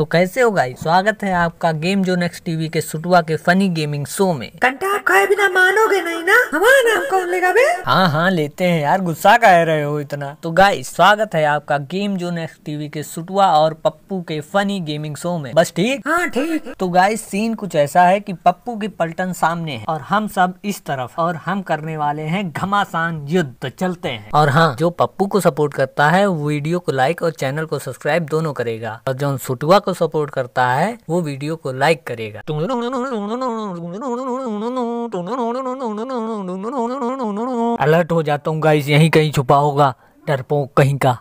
तो कैसे हो गाई स्वागत है आपका गेम जो नेक्स्ट टीवी के सुटुआ के फनी गेमिंग शो में कंटा आप खाए बिना मानोगे नहीं ना हमारा नाम कौन लेगा बे हाँ हाँ लेते हैं यार गुस्सा कह रहे हो इतना तो गाय स्वागत है आपका गेम जो नेक्स्ट टीवी के सुटुआ और पप्पू के फनी गेमिंग शो में बस ठीक हाँ ठीक तो गाय सीन कुछ ऐसा है की पप्पू की पलटन सामने है और हम सब इस तरफ और हम करने वाले है घमासान युद्ध चलते हैं और हाँ जो पप्पू को सपोर्ट करता है वीडियो को लाइक और चैनल को सब्सक्राइब दोनों करेगा और जो सुटुआ को को सपोर्ट करता है वो वीडियो को लाइक करेगा अलर्ट हो जाता हूँ गाइस यहीं कहीं छुपा होगा डरपोक कहीं का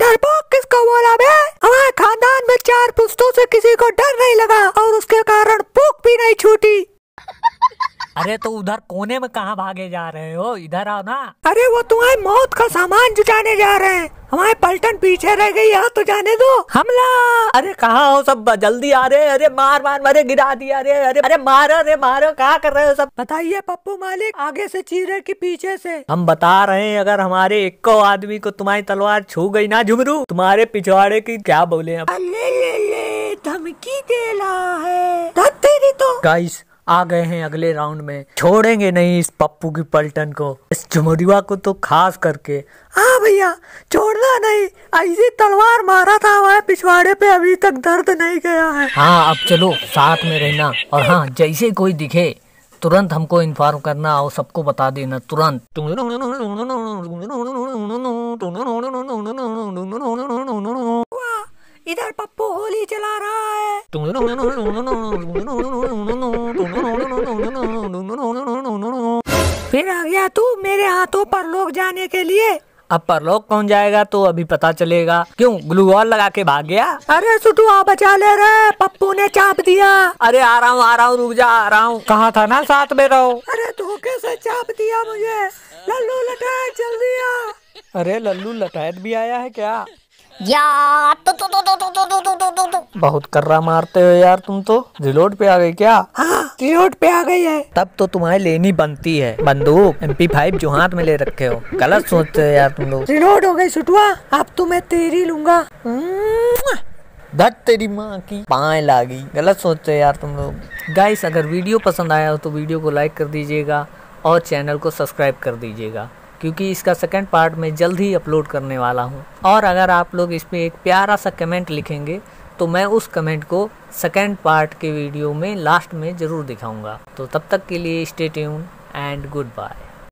डरपोक किसको बोला बे हमारे खानदान में चार पुस्तों से किसी को डर नहीं लगा और उसके कारण भूख भी नहीं छूटी अरे तो उधर कोने में कहाँ भागे जा रहे हो इधर आओ ना अरे वो तुम्हारी मौत का सामान जुटाने जा रहे हैं हमारे पलटन पीछे रह गई यहाँ तो जाने दो हमला अरे कहा हो सब जल्दी आ रहे अरे मार मार मारे गिरा दिया अरे अरे अरे मारो अरे मारो कहा कर रहे हो सब बताइए पप्पू मालिक आगे से चीरे की पीछे से हम बता रहे हैं अगर हमारे इक्को आदमी को तुम्हारी तलवार छू गई ना झुमरू तुम्हारे पिछवाड़े की क्या बोले धमकी दे रहा है तो गाइस आ गए हैं अगले राउंड में छोड़ेंगे नहीं इस पप्पू की पलटन को इस झुमरुआ को तो खास करके हाँ भैया छोड़ना नहीं ऐसी तलवार मारा था वह पिछवाड़े पे अभी तक दर्द नहीं गया है हाँ अब चलो साथ में रहना और हाँ जैसे कोई दिखे तुरंत हमको इन्फॉर्म करना और सबको बता देना तुरंत इधर पप्पू होली चला रहा फिर आ गया तू मेरे हाथों पर लोग जाने के लिए अब परलोक कौन जाएगा तो अभी पता चलेगा क्यों ग्लू वॉल लगा के भाग गया अरे आ बचा ले रे पप्पू ने चाप दिया अरे आ रहा हूँ आ रहा हूँ रुक जा आ रहा हूँ कहा था ना साथ में रहो अरे धोखे से चाप दिया मुझे लल्लू लटाए जल्दी आ अरे लल्लू लटाए भी आया है क्या बहुत कर्रा मारते हो यार तुम तो रिलोड पे आ गए क्या हाँ, रिलोड पे आ गई है तब तो तुम्हारी लेनी बनती है बंदूक एम पी फाइव जो हाथ में ले रखे हो गलत सोचते हो यार तुम लोग रिलोड हो गई सुटुआ अब तो मैं तेरी लूंगा हम्म। धट तेरी माँ की पाए लागी गलत सोचते हो यार तुम लोग गाइस अगर वीडियो पसंद आया हो तो वीडियो को लाइक कर दीजिएगा और चैनल को सब्सक्राइब कर दीजिएगा क्योंकि इसका सेकंड पार्ट मैं जल्द ही अपलोड करने वाला हूँ और अगर आप लोग इस पर एक प्यारा सा कमेंट लिखेंगे तो मैं उस कमेंट को सेकंड पार्ट के वीडियो में लास्ट में ज़रूर दिखाऊंगा तो तब तक के लिए stay tune and good bye